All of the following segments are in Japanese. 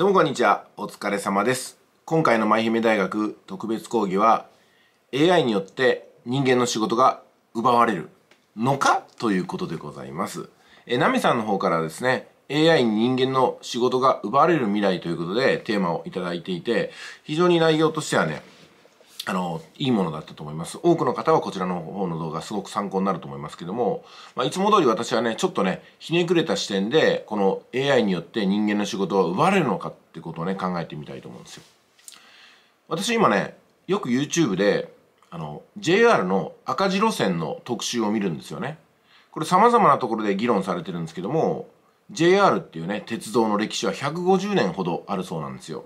どうもこんにちは。お疲れ様です。今回の舞姫大学特別講義は AI によって人間の仕事が奪われるのかということでございます。え、ナミさんの方からですね、AI に人間の仕事が奪われる未来ということでテーマをいただいていて、非常に内容としてはね、あの、いいものだったと思います。多くの方はこちらの方の動画すごく参考になると思いますけども、まあ、いつも通り私はね、ちょっとね、ひねくれた視点で、この AI によって人間の仕事は奪われるのかってことをね、考えてみたいと思うんですよ。私今ね、よく YouTube で、あの、JR の赤字路線の特集を見るんですよね。これ様々なところで議論されてるんですけども、JR っていうね、鉄道の歴史は150年ほどあるそうなんですよ。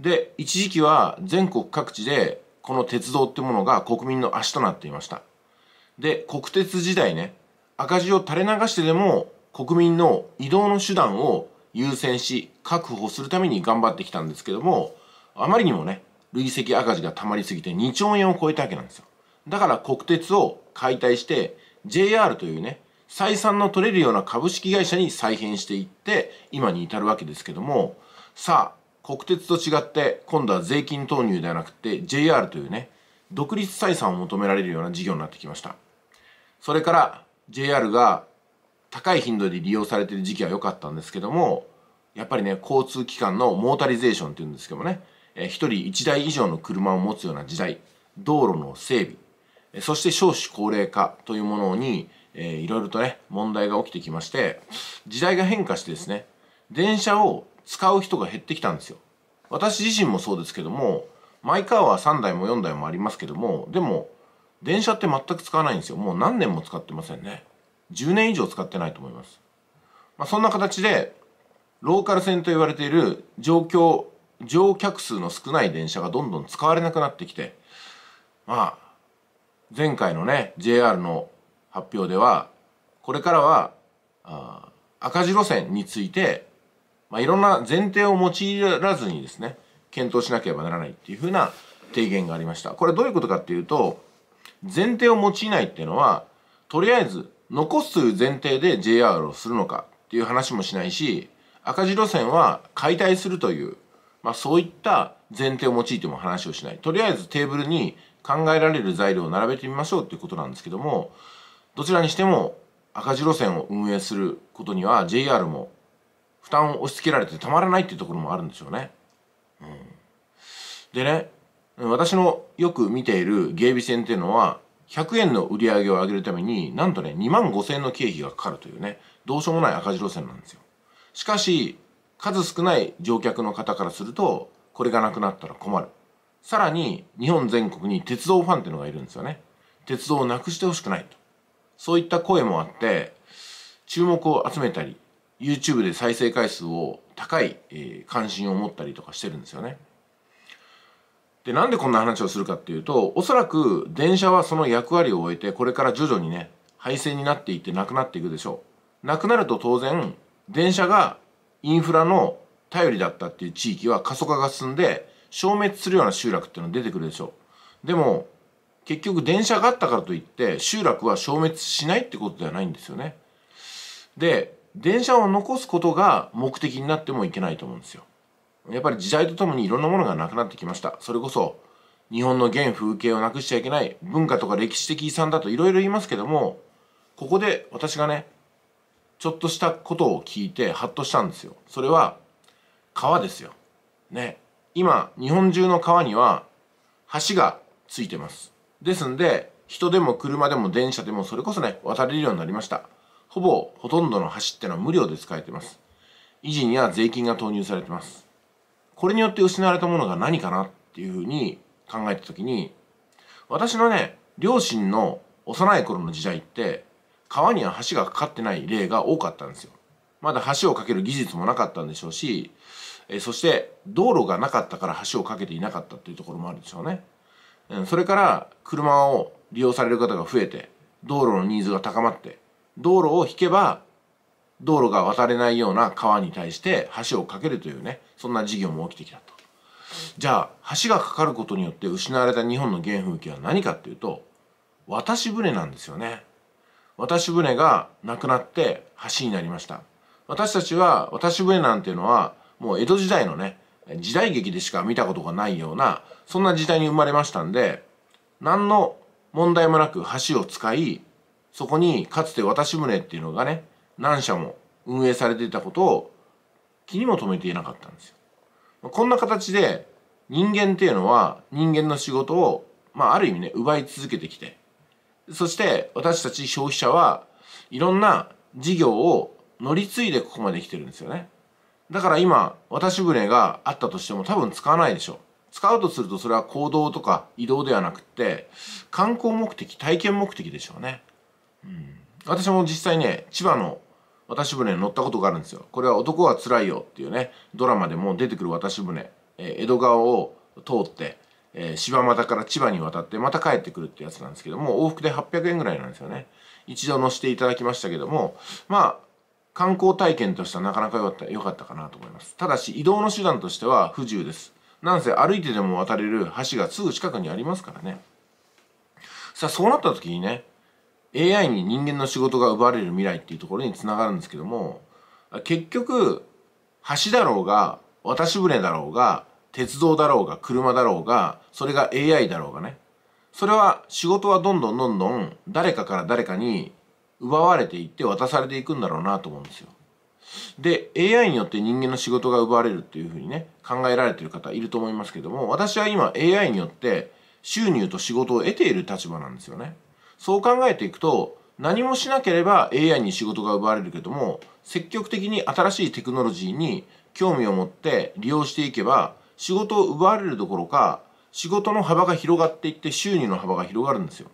で、一時期は全国各地でこの鉄道ってものが国民の足となっていましたで国鉄時代ね赤字を垂れ流してでも国民の移動の手段を優先し確保するために頑張ってきたんですけどもあまりにもね累積赤字が溜まりすぎて2兆円を超えたわけなんですよだから国鉄を解体して JR というね採算の取れるような株式会社に再編していって今に至るわけですけどもさあ国鉄と違って今度は税金投入ではなくて JR というね独立採算を求められるような事業になってきましたそれから JR が高い頻度で利用されてる時期は良かったんですけどもやっぱりね交通機関のモータリゼーションっていうんですけどもね一人一台以上の車を持つような時代道路の整備そして少子高齢化というものに、えー、いろいろとね問題が起きてきまして時代が変化してですね電車を使う人が減ってきたんですよ私自身もそうですけどもマイカーは3台も4台もありますけどもでも電車って全く使わないんですよもう何年も使ってませんね10年以上使ってないと思います、まあ、そんな形でローカル線と言われている状況乗客数の少ない電車がどんどん使われなくなってきてまあ前回のね JR の発表ではこれからは赤字路線についてまあ、いろんな前提を用いらずにですね検討しなければならないっていうふうな提言がありましたこれどういうことかっていうと前提を用いないっていうのはとりあえず残すという前提で JR をするのかっていう話もしないし赤字路線は解体するという、まあ、そういった前提を用いても話をしないとりあえずテーブルに考えられる材料を並べてみましょうっていうことなんですけどもどちらにしても赤字路線を運営することには JR も負担を押し付けられてたまらないっていうところもあるんですよね。うん、でね私のよく見ている芸備線っていうのは100円の売り上げを上げるためになんとね2万5,000円の経費がかかるというねどうしようもない赤字路線なんですよ。しかし数少ない乗客の方からするとこれがなくなったら困る。さらに日本全国に鉄道ファンっていうのがいるんですよね。鉄道をなくしてほしくないと。そういった声もあって注目を集めたり YouTube で再生回数を高い、えー、関心を持ったりとかしてるんですよね。でなんでこんな話をするかっていうとおそらく電車はその役割を終えてこれから徐々にね廃線になっていってなくなっていくでしょう。なくなると当然電車がインフラの頼りだったっていう地域は過疎化が進んで消滅するような集落っていうのが出てくるでしょう。でも結局電車があったからといって集落は消滅しないってことではないんですよね。で電車を残すことが目的になってもいけないと思うんですよ。やっぱり時代とともにいろんなものがなくなってきました。それこそ、日本の現風景をなくしちゃいけない、文化とか歴史的遺産だといろいろ言いますけども、ここで私がね、ちょっとしたことを聞いてハッとしたんですよ。それは、川ですよ。ね。今、日本中の川には橋がついてます。ですんで、人でも車でも電車でもそれこそね、渡れるようになりました。ほぼほとんどの橋ってのは無料で使えてます。維持には税金が投入されてます。これによって失われたものが何かなっていうふうに考えた時に、私のね、両親の幼い頃の時代って、川には橋がかかってない例が多かったんですよ。まだ橋を架ける技術もなかったんでしょうし、えそして道路がなかったから橋を架けていなかったっていうところもあるでしょうね。うん、それから車を利用される方が増えて、道路のニーズが高まって、道路を引けば道路が渡れないような川に対して橋を架けるというねそんな事業も起きてきたとじゃあ橋が架かることによって失われた日本の原風景は何かっていうと渡し船なんですよね渡し船がなくなって橋になりました私たちは渡し船なんていうのはもう江戸時代のね時代劇でしか見たことがないようなそんな時代に生まれましたんで何の問題もなく橋を使いそこにかつて渡し船っていうのがね何社も運営されていたことを気にも留めていなかったんですよ。こんな形で人間っていうのは人間の仕事を、まあ、ある意味ね奪い続けてきてそして私たち消費者はいろんな事業を乗り継いでここまで来てるんですよね。だから今渡し船があったとしても多分使わないでしょう。使うとするとそれは行動とか移動ではなくって観光目的体験目的でしょうね。うん、私も実際ね千葉の渡し船に乗ったことがあるんですよこれは「男はつらいよ」っていうねドラマでも出てくる渡し船、え江戸川を通って、え柴又から千葉に渡ってまた帰ってくるってやつなんですけども往復で800円ぐらいなんですよね一度乗せていただきましたけどもまあ観光体験としてはなかなか良かった良かったかなと思いますただし移動の手段としては不自由ですなんせ歩いてでも渡れる橋がすぐ近くにありますからねさあそうなった時にね AI に人間の仕事が奪われる未来っていうところにつながるんですけども結局橋だろうが渡し船だろうが鉄道だろうが車だろうがそれが AI だろうがねそれは仕事はどんどんどんどん誰かから誰かに奪われていって渡されていくんだろうなと思うんですよ。で AI によって人間の仕事が奪われるっていうふうにね考えられてる方いると思いますけども私は今 AI によって収入と仕事を得ている立場なんですよね。そう考えていくと何もしなければ AI に仕事が奪われるけども積極的に新しいテクノロジーに興味を持って利用していけば仕事を奪われるどころか仕事の幅が広がっていって収入の幅が広がるんですよ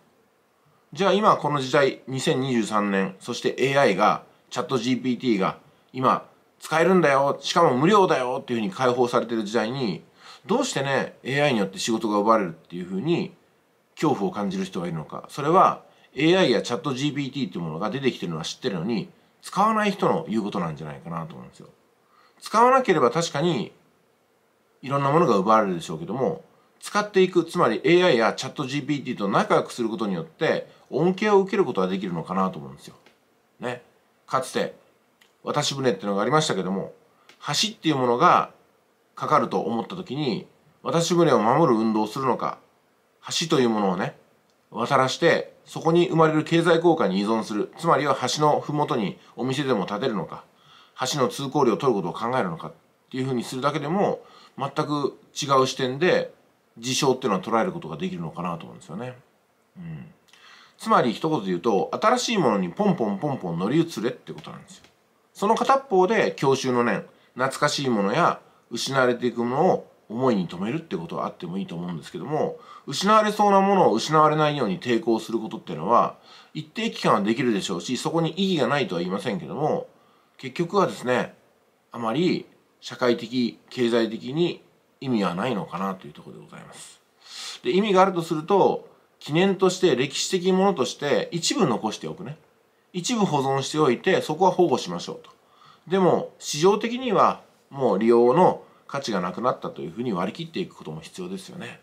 じゃあ今この時代2023年そして AI がチャット GPT が今使えるんだよしかも無料だよっていうふうに解放されてる時代にどうしてね AI によって仕事が奪われるっていうふうに恐怖を感じる人がいるのかそれは AI やチャット GPT っていうものが出てきてるのは知ってるのに使わない人の言うことなんじゃないかなと思うんですよ使わなければ確かにいろんなものが奪われるでしょうけども使っていくつまり AI やチャット GPT と仲良くすることによって恩恵を受けることができるのかなと思うんですよ。ね。かつて渡し船ってのがありましたけども橋っていうものがかかると思った時に渡し船を守る運動をするのか橋というものをね、渡らして、そこに生まれる経済効果に依存する。つまりは橋の麓にお店でも建てるのか、橋の通行料を取ることを考えるのかっていうふうにするだけでも、全く違う視点で事象っていうのは捉えることができるのかなと思うんですよね。うん。つまり一言で言うと、新しいものにポンポンポンポン乗り移れってことなんですよ。その片方で郷愁の念、懐かしいものや失われていくものを思いに留めるってことはあってもいいと思うんですけども失われそうなものを失われないように抵抗することっていうのは一定期間はできるでしょうしそこに意義がないとは言いませんけども結局はですねあまり社会的経済的に意味はないのかなというところでございます。で意味があるとすると記念として歴史的ものとして一部残しておくね一部保存しておいてそこは保護しましょうと。でも市場的にはもう利用の価値がなくなったというふうに割り切っていくことも必要ですよね。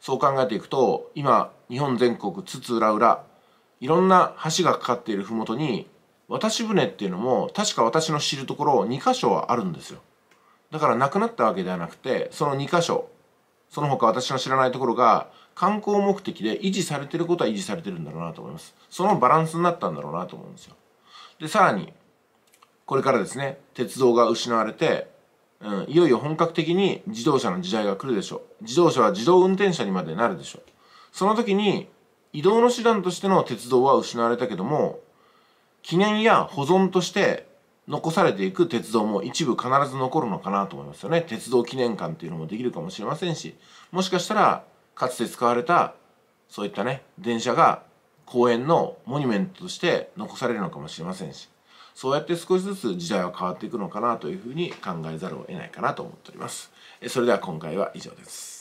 そう考えていくと今日本全国津々浦々いろんな橋がかかっている麓に渡し船っていうのも確か私の知るところ2箇所はあるんですよ。だからなくなったわけではなくてその2箇所その他私の知らないところが観光目的で維持されてることは維持されてるんだろうなと思います。そのバランスになったんだろうなと思うんですよ。でさらにこれからですね鉄道が失われてうん、いよいよ本格的に自動車の時代が来るでしょう。自動車は自動運転車にまでなるでしょう。その時に、移動の手段としての鉄道は失われたけども、記念や保存として残されていく鉄道も一部必ず残るのかなと思いますよね。鉄道記念館っていうのもできるかもしれませんし、もしかしたら、かつて使われた、そういったね、電車が公園のモニュメントとして残されるのかもしれませんし、そうやって少しずつ時代は変わっていくのかなというふうに考えざるを得ないかなと思っております。それでは今回は以上です。